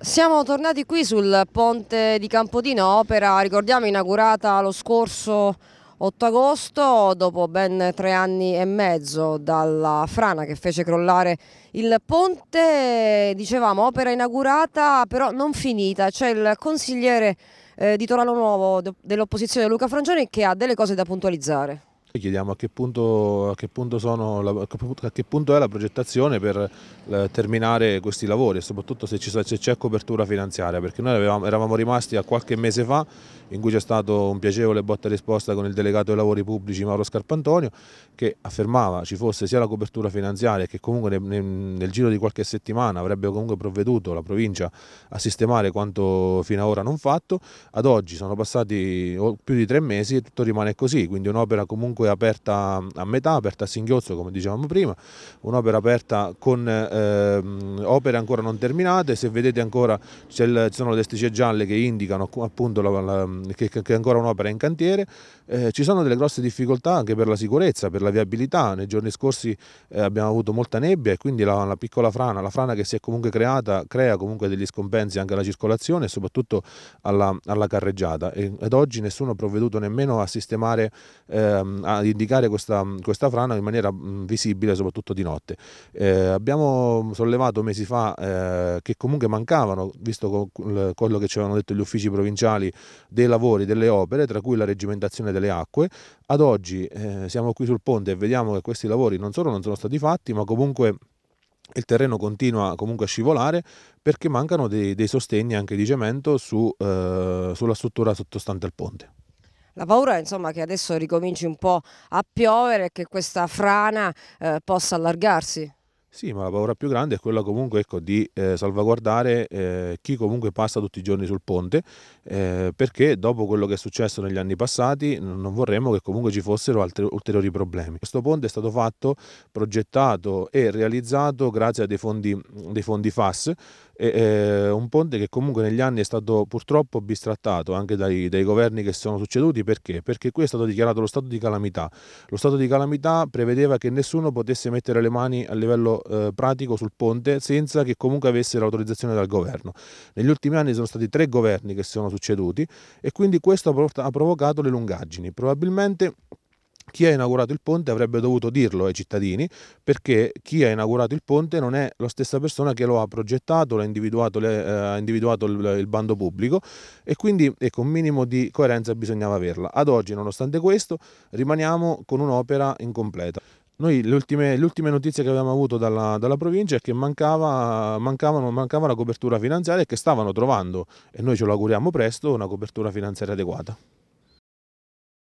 Siamo tornati qui sul ponte di Campodino Opera, ricordiamo inaugurata lo scorso 8 agosto, dopo ben tre anni e mezzo dalla frana che fece crollare il ponte, dicevamo opera inaugurata però non finita, c'è il consigliere eh, di Torano Nuovo dell'opposizione Luca Frangioni che ha delle cose da puntualizzare. Poi chiediamo a che, punto, a, che la, a che, punto, è la progettazione per eh, terminare questi lavori e soprattutto se, c'è copertura finanziaria, perché noi avevamo, eravamo rimasti a qualche mese fa in cui c'è stato un piacevole botta risposta con il delegato ai lavori pubblici Mauro Scarpantonio che affermava ci fosse sia la copertura finanziaria che comunque nel, nel giro di qualche settimana avrebbe comunque provveduto la provincia a sistemare quanto fino ad ora non fatto, ad oggi sono passati più di tre mesi e tutto rimane così, quindi un'opera comunque comunque aperta a metà, aperta a singhiozzo come dicevamo prima, un'opera aperta con eh, opere ancora non terminate, se vedete ancora ci sono le testicce gialle che indicano appunto la, la, che, che, ancora un'opera è in cantiere, eh, ci sono delle grosse difficoltà anche per la sicurezza, per la viabilità, nei giorni scorsi eh, abbiamo avuto molta nebbia e quindi la, la, piccola frana, la frana che si è comunque creata crea comunque degli scompensi anche alla circolazione e soprattutto alla, alla carreggiata e, ed oggi nessuno ha provveduto nemmeno a sistemare ehm, a indicare questa, questa, frana in maniera mm, visibile, soprattutto di notte. Eh, abbiamo sollevato mesi fa eh, che comunque mancavano, visto quello che ci avevano detto gli uffici provinciali, dei lavori, delle opere, tra cui la regimentazione delle acque. Ad oggi eh, siamo qui sul ponte e vediamo che questi lavori non solo non sono stati fatti, ma comunque il terreno continua comunque a scivolare perché mancano dei, dei sostegni anche di cemento su, eh, sulla struttura sottostante al ponte. La paura insomma, che adesso ricominci un po' a piovere e che questa frana eh, possa allargarsi. Sì, ma la paura più grande è quella comunque ecco, di eh, salvaguardare eh, chi comunque passa tutti i giorni sul ponte, eh, perché dopo quello che è successo negli anni passati non vorremmo che comunque ci fossero altri, ulteriori problemi. Questo ponte è stato fatto, progettato e realizzato grazie a dei fondi, dei fondi FAS, e, eh, un ponte che comunque negli anni è stato purtroppo bistrattato anche dai, dai, governi che sono succeduti perché? Perché qui è stato dichiarato lo stato di calamità. Lo stato di calamità prevedeva che nessuno potesse mettere le mani a livello eh, pratico sul ponte senza che comunque avesse l'autorizzazione dal governo. Negli ultimi anni sono stati tre governi che si sono succeduti e quindi questo ha provocato le lungaggini. Probabilmente chi ha inaugurato il ponte avrebbe dovuto dirlo ai cittadini perché chi ha inaugurato il ponte non è la stessa persona che lo ha progettato, l'ha individuato, le, eh, ha individuato il, il, bando pubblico e quindi ecco, un minimo di coerenza bisognava averla. Ad oggi, nonostante questo, rimaniamo con un'opera incompleta. Noi le ultime, le ultime, notizie che avevamo avuto dalla, dalla provincia è che mancava, mancava la copertura finanziaria e che stavano trovando, e noi ce lo auguriamo presto, una copertura finanziaria adeguata.